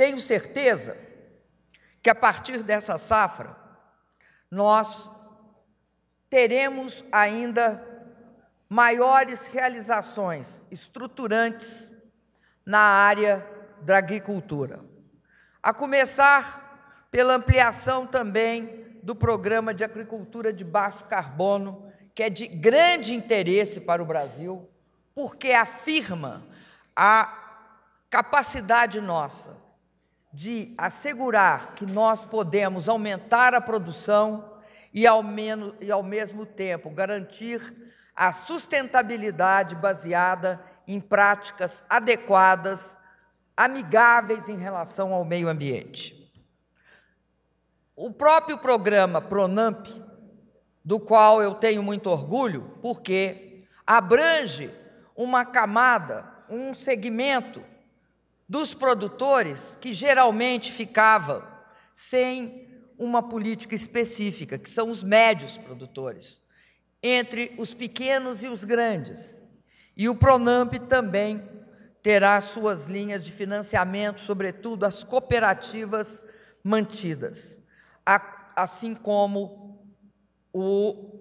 Tenho certeza que a partir dessa safra, nós teremos ainda maiores realizações estruturantes na área da agricultura. A começar pela ampliação também do programa de agricultura de baixo carbono, que é de grande interesse para o Brasil, porque afirma a capacidade nossa de assegurar que nós podemos aumentar a produção e ao, menos, e ao mesmo tempo garantir a sustentabilidade baseada em práticas adequadas, amigáveis em relação ao meio ambiente. O próprio programa Pronamp, do qual eu tenho muito orgulho, porque abrange uma camada, um segmento dos produtores que geralmente ficavam sem uma política específica, que são os médios produtores, entre os pequenos e os grandes. E o Pronamp também terá suas linhas de financiamento, sobretudo as cooperativas mantidas, assim como o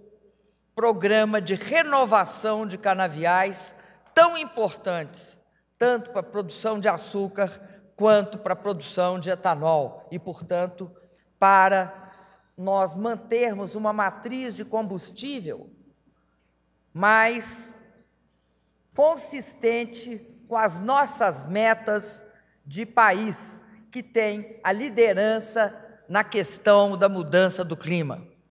programa de renovação de canaviais, tão importantes tanto para a produção de açúcar quanto para a produção de etanol e, portanto, para nós mantermos uma matriz de combustível mais consistente com as nossas metas de país que tem a liderança na questão da mudança do clima.